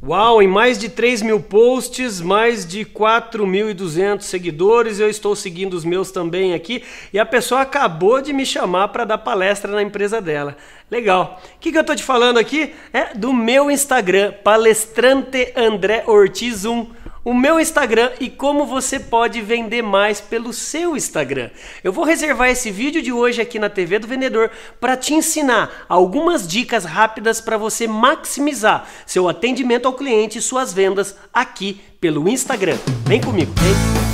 Uau, em mais de 3 mil posts, mais de 4.200 seguidores, eu estou seguindo os meus também aqui e a pessoa acabou de me chamar para dar palestra na empresa dela. Legal. O que, que eu estou te falando aqui é do meu Instagram, palestrante André Ortiz 1 o meu Instagram e como você pode vender mais pelo seu Instagram. Eu vou reservar esse vídeo de hoje aqui na TV do Vendedor para te ensinar algumas dicas rápidas para você maximizar seu atendimento ao cliente e suas vendas aqui pelo Instagram. Vem comigo, vem!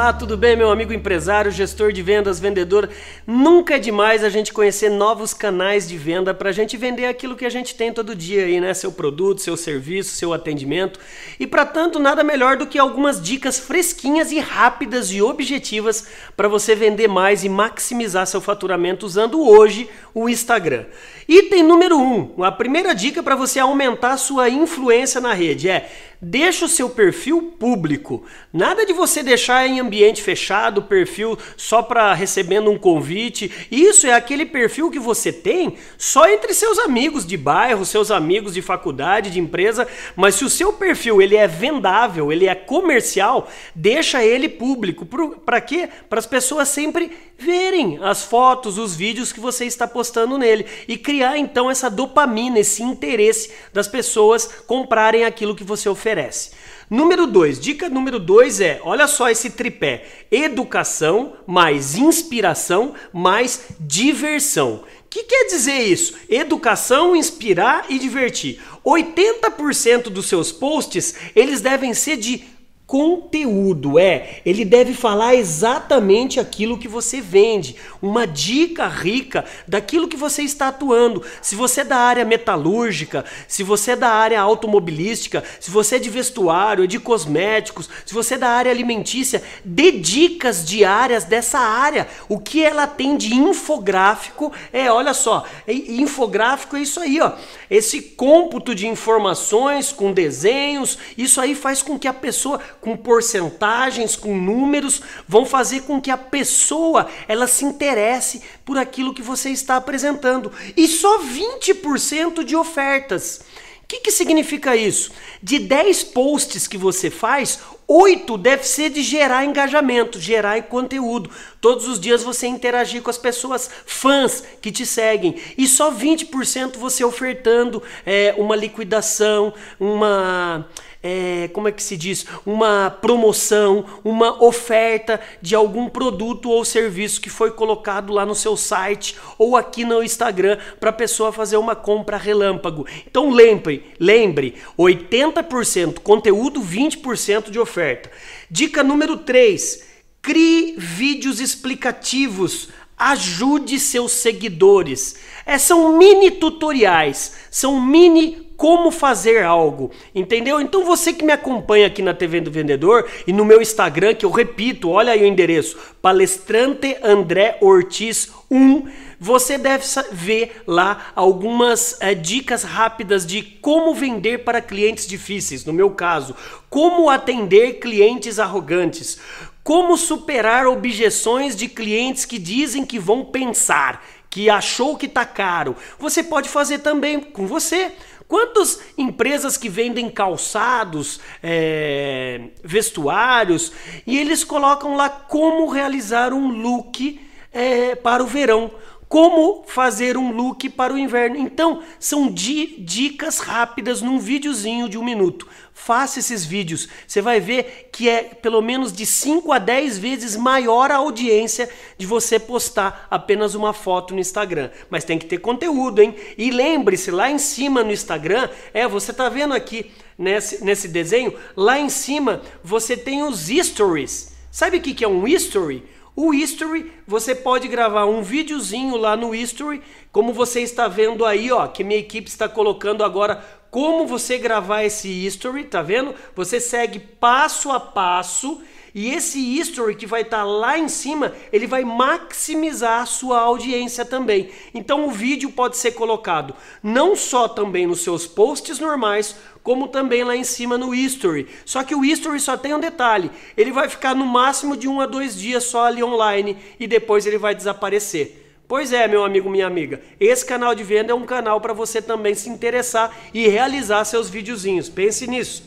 Olá, tudo bem, meu amigo empresário, gestor de vendas, vendedor? Nunca é demais a gente conhecer novos canais de venda para a gente vender aquilo que a gente tem todo dia aí, né? Seu produto, seu serviço, seu atendimento. E para tanto, nada melhor do que algumas dicas fresquinhas e rápidas e objetivas para você vender mais e maximizar seu faturamento usando hoje o Instagram. Item número 1, um, a primeira dica para você aumentar sua influência na rede é Deixa o seu perfil público. Nada de você deixar em ambiente fechado, perfil só para recebendo um convite. Isso é aquele perfil que você tem só entre seus amigos de bairro, seus amigos de faculdade, de empresa, mas se o seu perfil ele é vendável, ele é comercial, deixa ele público. Para quê? Para as pessoas sempre verem as fotos, os vídeos que você está postando nele e criar então essa dopamina, esse interesse das pessoas comprarem aquilo que você oferece. Número 2, dica número 2 é, olha só esse tripé: educação mais inspiração mais diversão. O que quer dizer isso? Educação, inspirar e divertir. 80% dos seus posts, eles devem ser de conteúdo é, ele deve falar exatamente aquilo que você vende, uma dica rica daquilo que você está atuando. Se você é da área metalúrgica, se você é da área automobilística, se você é de vestuário, é de cosméticos, se você é da área alimentícia, dê dicas diárias dessa área. O que ela tem de infográfico é, olha só, é, infográfico é isso aí, ó. Esse cômputo de informações com desenhos, isso aí faz com que a pessoa com porcentagens, com números, vão fazer com que a pessoa ela se interesse por aquilo que você está apresentando. E só 20% de ofertas. O que, que significa isso? De 10 posts que você faz, Oito deve ser de gerar engajamento, gerar conteúdo. Todos os dias você interagir com as pessoas fãs que te seguem. E só 20% você ofertando é, uma liquidação, uma. É, como é que se diz? Uma promoção, uma oferta de algum produto ou serviço que foi colocado lá no seu site ou aqui no Instagram para a pessoa fazer uma compra relâmpago. Então lembre, lembre, 80% conteúdo, 20% de oferta oferta. Dica número 3: crie vídeos explicativos. Ajude seus seguidores. É, são mini tutoriais, são mini como fazer algo, entendeu? Então você que me acompanha aqui na TV do Vendedor e no meu Instagram, que eu repito, olha aí o endereço, palestrante André Ortiz 1, você deve ver lá algumas é, dicas rápidas de como vender para clientes difíceis, no meu caso, como atender clientes arrogantes, como superar objeções de clientes que dizem que vão pensar, que achou que tá caro. Você pode fazer também com você. Quantas empresas que vendem calçados, é, vestuários, e eles colocam lá como realizar um look é, para o verão como fazer um look para o inverno. Então, são di dicas rápidas num videozinho de um minuto. Faça esses vídeos, você vai ver que é pelo menos de 5 a 10 vezes maior a audiência de você postar apenas uma foto no Instagram. Mas tem que ter conteúdo, hein? E lembre-se, lá em cima no Instagram, é, você tá vendo aqui nesse, nesse desenho, lá em cima você tem os stories. Sabe o que é um history? O history, você pode gravar um videozinho lá no history, como você está vendo aí, ó, que minha equipe está colocando agora como você gravar esse history, tá vendo? Você segue passo a passo e esse history que vai estar tá lá em cima, ele vai maximizar a sua audiência também. Então o vídeo pode ser colocado não só também nos seus posts normais, como também lá em cima no history. Só que o history só tem um detalhe, ele vai ficar no máximo de um a dois dias só ali online e depois ele vai desaparecer. Pois é, meu amigo, minha amiga, esse canal de venda é um canal para você também se interessar e realizar seus videozinhos. Pense nisso.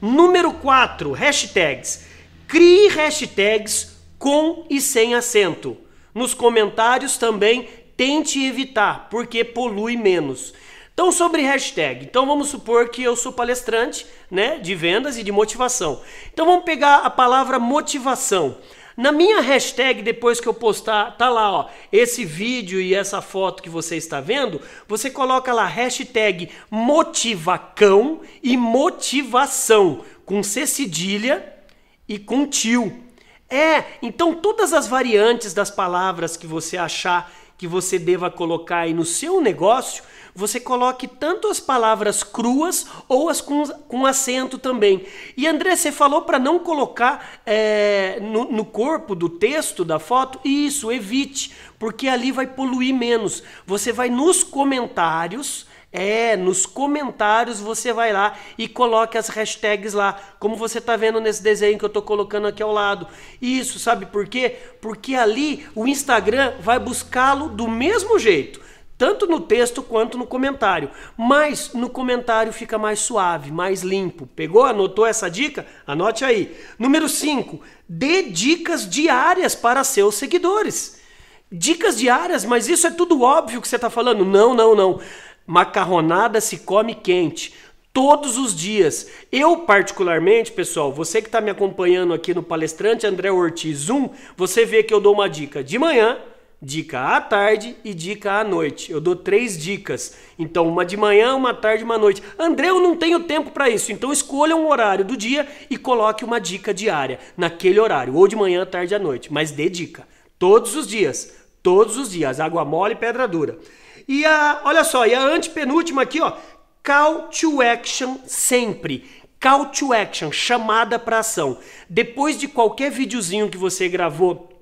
Número 4, hashtags. Crie hashtags com e sem acento. Nos comentários também tente evitar, porque polui menos. Então, sobre hashtag. Então, vamos supor que eu sou palestrante né, de vendas e de motivação. Então, vamos pegar a palavra motivação. Na minha hashtag, depois que eu postar, tá lá, ó, esse vídeo e essa foto que você está vendo, você coloca lá hashtag motivacão e motivação, com C cedilha e com tio. É, então todas as variantes das palavras que você achar que você deva colocar aí no seu negócio, você coloque tanto as palavras cruas ou as com, com acento também. E André, você falou para não colocar é, no, no corpo do texto da foto? Isso, evite, porque ali vai poluir menos. Você vai nos comentários. É, nos comentários você vai lá e coloca as hashtags lá, como você está vendo nesse desenho que eu estou colocando aqui ao lado. Isso, sabe por quê? Porque ali o Instagram vai buscá-lo do mesmo jeito tanto no texto quanto no comentário. Mas no comentário fica mais suave, mais limpo. Pegou? Anotou essa dica? Anote aí. Número 5, dê dicas diárias para seus seguidores. Dicas diárias, mas isso é tudo óbvio que você está falando. Não, não, não. Macarronada se come quente todos os dias. Eu, particularmente, pessoal, você que está me acompanhando aqui no palestrante André Ortiz 1, você vê que eu dou uma dica de manhã, dica à tarde e dica à noite. Eu dou três dicas. Então, uma de manhã, uma tarde, uma noite. André, eu não tenho tempo para isso. Então, escolha um horário do dia e coloque uma dica diária naquele horário, ou de manhã, tarde, à noite. Mas dê dica todos os dias, todos os dias, água mole e pedra dura. E a, olha só, e a antepenúltima aqui, ó, call to action sempre. Call to action, chamada para ação. Depois de qualquer videozinho que você gravou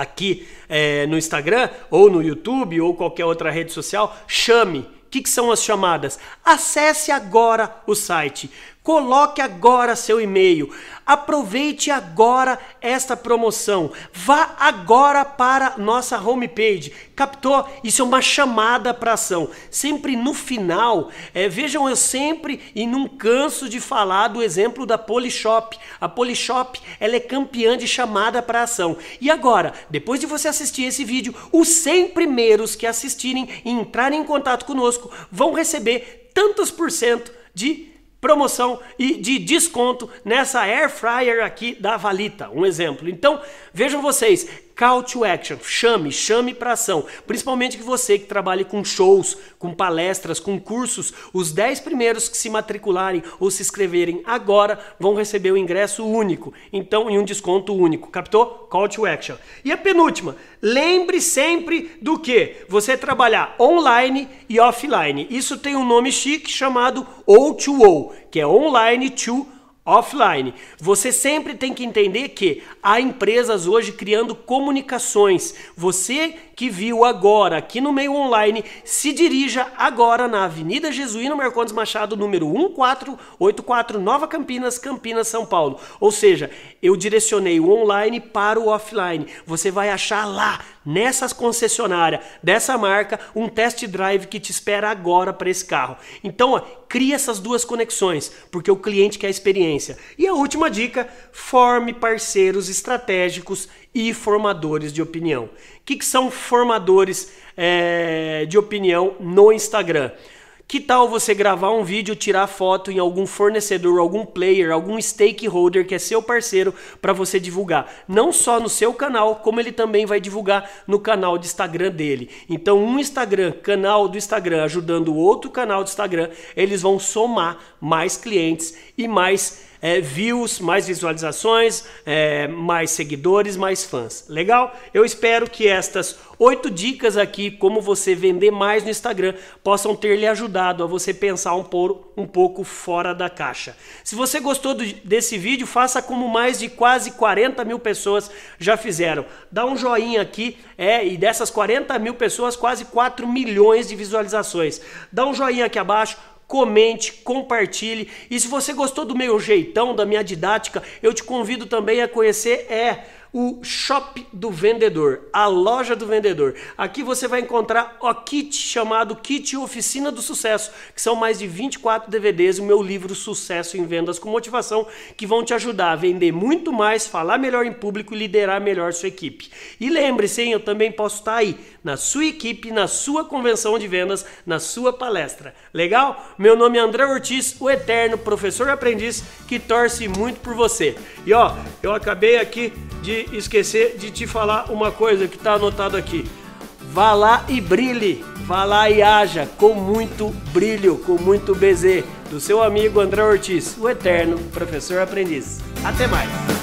aqui é, no Instagram ou no YouTube ou qualquer outra rede social, chame. O que, que são as chamadas? Acesse agora o site Coloque agora seu e-mail. Aproveite agora esta promoção. Vá agora para nossa homepage. Captou? Isso é uma chamada para ação. Sempre no final, é, vejam eu sempre e não canso de falar do exemplo da Polishop. A Polishop ela é campeã de chamada para ação. E agora, depois de você assistir esse vídeo, os 100 primeiros que assistirem e entrarem em contato conosco vão receber tantos por cento de promoção e de desconto nessa air fryer aqui da Valita, um exemplo. Então, vejam vocês, Call to action, chame, chame para ação. Principalmente que você que trabalha com shows, com palestras, com cursos, os 10 primeiros que se matricularem ou se inscreverem agora vão receber o ingresso único, então em um desconto único. Captou? Call to action. E a penúltima, lembre sempre do que você trabalhar online e offline. Isso tem um nome chique chamado O2O, que é online to offline. Você sempre tem que entender que há empresas hoje criando comunicações. Você que viu agora aqui no meio online, se dirija agora na Avenida Jesuíno Marcondes Machado, número 1484, Nova Campinas, Campinas, São Paulo. Ou seja, eu direcionei o online para o offline. Você vai achar lá, nessas concessionária dessa marca, um test drive que te espera agora para esse carro. Então, ó, cria essas duas conexões, porque o cliente quer experiência. E a última dica, forme parceiros estratégicos e formadores de opinião. O que, que são formadores é, de opinião no Instagram? Que tal você gravar um vídeo, tirar foto em algum fornecedor, algum player, algum stakeholder que é seu parceiro para você divulgar? Não só no seu canal, como ele também vai divulgar no canal de Instagram dele. Então, um Instagram, canal do Instagram ajudando o outro canal do Instagram, eles vão somar mais clientes e mais é, views, mais visualizações, é, mais seguidores, mais fãs. Legal? Eu espero que estas oito dicas aqui, como você vender mais no Instagram, possam ter lhe ajudado a você pensar um, por, um pouco fora da caixa. Se você gostou do, desse vídeo, faça como mais de quase 40 mil pessoas já fizeram. Dá um joinha aqui, é, e dessas 40 mil pessoas, quase 4 milhões de visualizações. Dá um joinha aqui abaixo comente, compartilhe. E se você gostou do meu jeitão, da minha didática, eu te convido também a conhecer é o shop do vendedor, a loja do vendedor. Aqui você vai encontrar o kit chamado Kit Oficina do Sucesso, que são mais de 24 DVDs, o meu livro Sucesso em Vendas com Motivação, que vão te ajudar a vender muito mais, falar melhor em público e liderar melhor sua equipe. E lembre-se, eu também posso estar aí na sua equipe, na sua convenção de vendas, na sua palestra. Legal? Meu nome é André Ortiz, o eterno professor aprendiz que torce muito por você. E ó, eu acabei aqui de esquecer de te falar uma coisa que está anotado aqui. Vá lá e brilhe, vá lá e haja com muito brilho, com muito bezer, do seu amigo André Ortiz, o eterno professor aprendiz. Até mais!